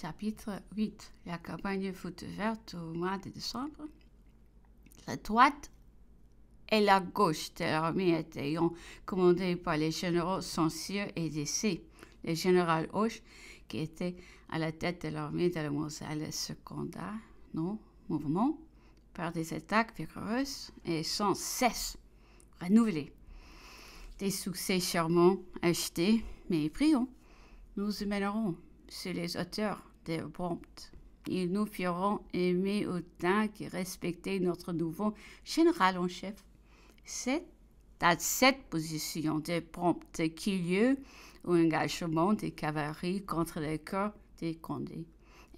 Chapitre 8 La campagne foot verte au mois de décembre. La droite et la gauche de l'armée étaient commandées par les généraux Sancier et Dessé. Le général Hoche, qui était à la tête de l'armée de la Moselle, seconda nos mouvements par des attaques vigoureuses et sans cesse renouvelées. Des succès charmants achetés, mais prions, nous y sur les auteurs était Ils nous feront aimer autant qu'ils respectaient notre nouveau général en chef. C'est à cette position de prompte qu'il y eut un engagement des cavaleries contre les corps des Condés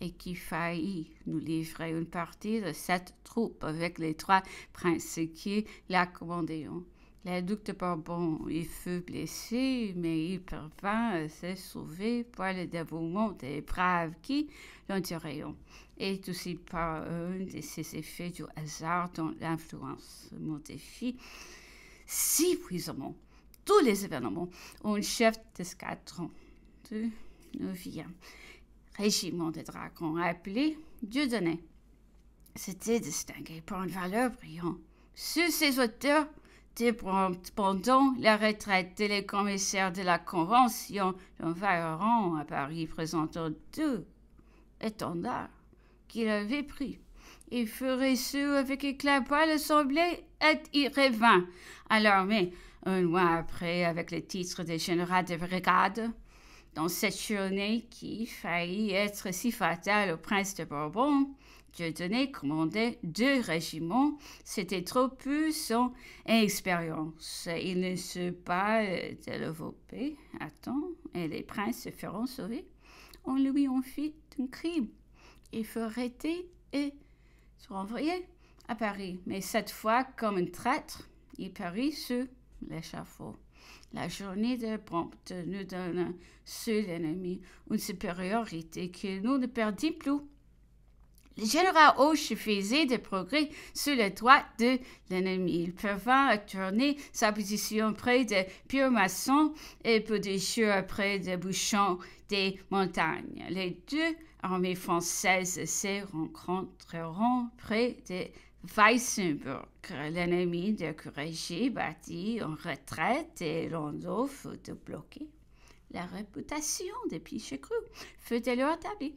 et qui faillit nous livrer une partie de cette troupe avec les trois princes qui la commandaient. L'adulte par bon il fut blessé, mais il parvint à se sauver par le dévouement des braves qui tiré. et aussi par un de ces effets du hasard dont l'influence modifie si puissamment tous les événements. Un chef d'escadron 9e régiment des dragons appelé Donné s'était distingué par une valeur brillante. Sur ces auteurs, pendant la retraite les commissaires de la Convention d'environ à Paris présentant deux étendards qu'il avait pris. Il fut reçu avec éclat par l'Assemblée et il revint à l'armée un mois après avec le titre de général de brigade. Dans cette journée qui faillit être si fatale au prince de Bourbon, Dieudonné commandait deux régiments. C'était trop peu sans expérience. Il ne se pas développer à temps et les princes se feront sauver. On lui en fit un crime. Il fut arrêté et renvoyé à Paris. Mais cette fois, comme un traître, il parut sur l'échafaud. La journée de prompte nous donna sur l'ennemi une supériorité que nous ne perdîmes plus. Le général Hoche faisait des progrès sur le droit de l'ennemi. Il parvint à tourner sa position près de Pierre Masson et peu près de Bouchon des Montagnes. Les deux armées françaises se rencontreront près de Weissenburg. L'ennemi de Couragé bâtit en retraite et l'endroit de bloqué la réputation de Pichecru fut alors établie.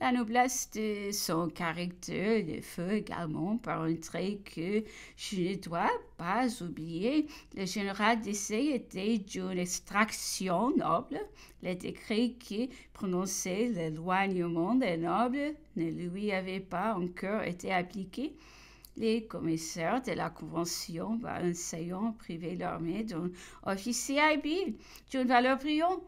La noblesse de son caractère le fut également par un trait que je ne dois pas oublier. Le général d'essai était d'une extraction noble. Les décrets qui prononçaient l'éloignement des nobles ne lui avait pas encore été appliqué les commissaires de la Convention par un saillant privé l'armée d'un officier habile, valeur brillante,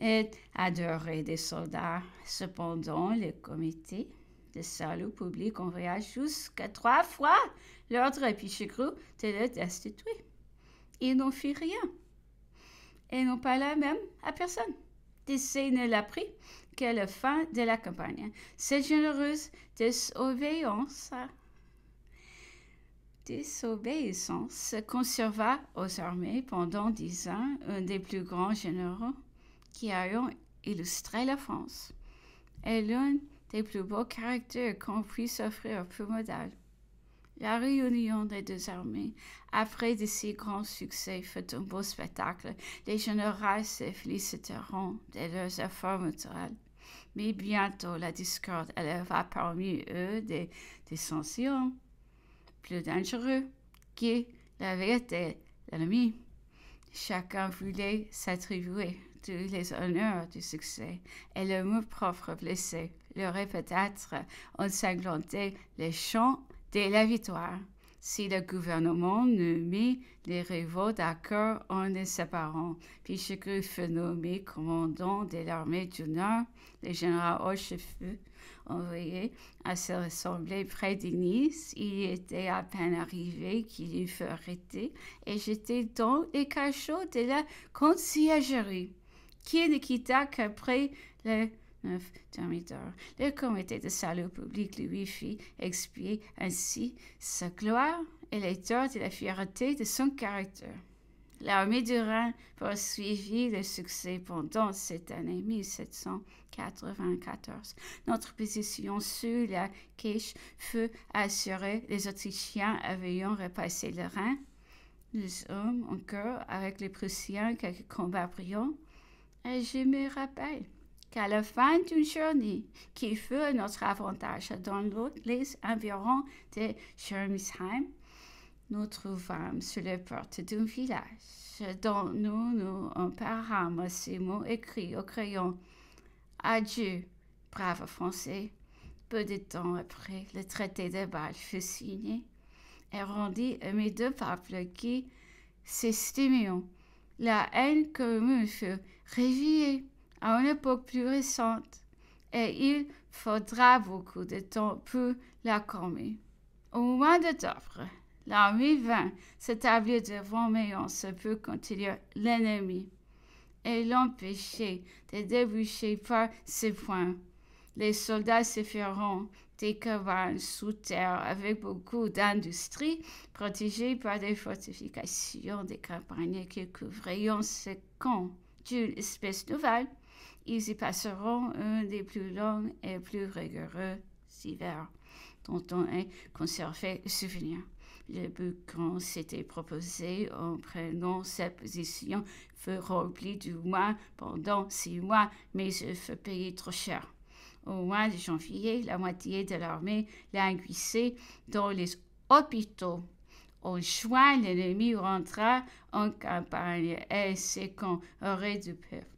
et adoré des soldats. Cependant, le comité de salut public envoya jusqu'à trois fois l'ordre à Pichigrou de le destituer. Il n'en fit rien. Et n'en parla même à personne. Dessay ne l'apprit qu'à la fin de la campagne. Cette généreuse désobéissance désobéissance conserva aux armées pendant dix ans un des plus grands généraux qui ayant illustré la France et l'un des plus beaux caractères qu'on puisse offrir au modal. La réunion des deux armées, après de si grands succès, fut un beau spectacle. Les généraux se féliciteront de leurs efforts mutuels. Mais bientôt la discorde éleva parmi eux des dissensions le dangereux, qui l'avait été l'ennemi. Chacun voulait s'attribuer tous les honneurs du succès, et le mot propre blessé leur peut-être ensanglanté les chants de la victoire si le gouvernement ne met les rivaux d'accord en les séparant. Pichegru fut nommé commandant de l'armée du Nord. Le général Hoche fut envoyé à se rassembler près de Nice. Il était à peine arrivé qu'il fut arrêté et jeté dans les cachots de la conciergerie, qui ne quitta qu'après le le comité de salut public lui fit expier ainsi sa gloire et les torts et la fierté de son caractère. L'armée du Rhin poursuivit le succès pendant cette année 1794. Notre position sur la Quiche fut assurée. Les Autrichiens avaient repassé le Rhin, les sommes encore avec les Prussiens quelques combats brillants. Et je me rappelle qu'à la fin d'une journée qui fut notre avantage dans les environs de Schermisheim, nous trouvâmes sur les portes d'un village dont nous nous emparâmes ces mots écrits au crayon. Adieu, brave Français. Peu de temps après, le traité de Bâle fut signé et rendit à mes deux peuples qui s'estimaient. La haine commune fut réveillée à une époque plus récente et il faudra beaucoup de temps pour la calmer. Au moment d'octobre, l'armée vint s'établir devant, mais on se peut continuer l'ennemi et l'empêcher de déboucher par ses points. Les soldats se feront des cavernes sous terre avec beaucoup d'industrie protégées par des fortifications des campagnes qui couvriront ce camp d'une espèce nouvelle ils y passeront un des plus longs et plus rigoureux hivers dont on a conservé le souvenir. Le qu'on s'était proposé en prenant cette position fut rempli du moins pendant six mois, mais je fut payé trop cher. Au mois de janvier, la moitié de l'armée languissait dans les hôpitaux. Au juin, l'ennemi rentra en campagne et c'est qu'on aurait dû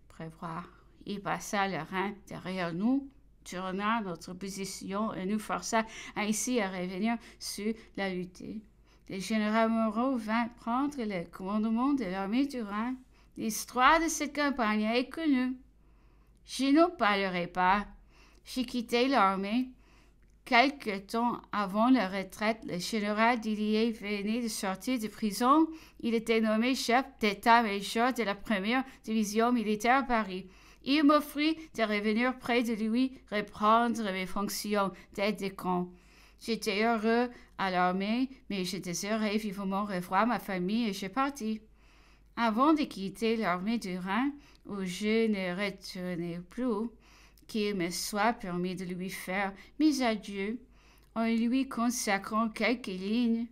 prévoir. Il passa le rein derrière nous, tourna notre position et nous força ainsi à revenir sur la lutte. Le général Moreau vint prendre le commandement de l'armée du Rhin. L'histoire de cette campagne est connue. Je ne parlerai pas. J'ai quitté l'armée. Quelque temps avant la retraite, le général Dillier venait de sortir de prison. Il était nommé chef d'état-major de la première division militaire à Paris. Il m'offrit de revenir près de lui, reprendre mes fonctions d'aide de camp. J'étais heureux à l'armée, mais je désirais vivement revoir ma famille et je partis. Avant de quitter l'armée du Rhin, où je ne retournais plus, qu'il me soit permis de lui faire mes adieux en lui consacrant quelques lignes.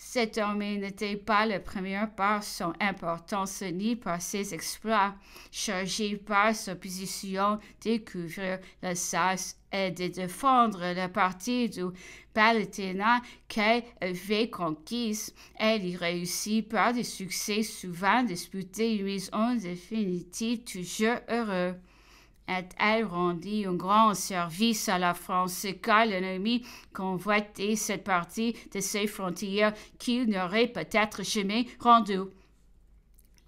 Cet homme n'était pas le premier par son importance ni par ses exploits, chargé par sa position de couvrir la et de défendre la partie du Palatinat qu'elle avait conquise. Elle y réussit par des succès souvent disputés, mais en définitive toujours heureux a elle rendu un grand service à la France, car l'ennemi convoitait cette partie de ses frontières qu'il n'aurait peut-être jamais rendue.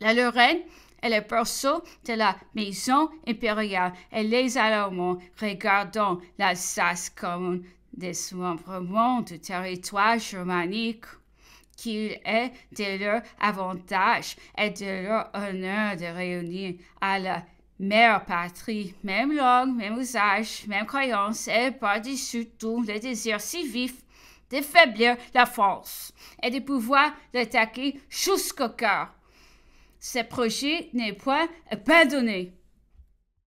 La Lorraine et le berceau de la maison impériale et les Allemands regardant l'Alsace comme un démembrement du territoire germanique qu'il est de leur avantage et de leur honneur de réunir à la mère patrie, même langue, même usage, même croyance, elle dessus tout le désir si vif de faiblir la force et de pouvoir l'attaquer jusqu'au cœur. Ce projet n'est point abandonné.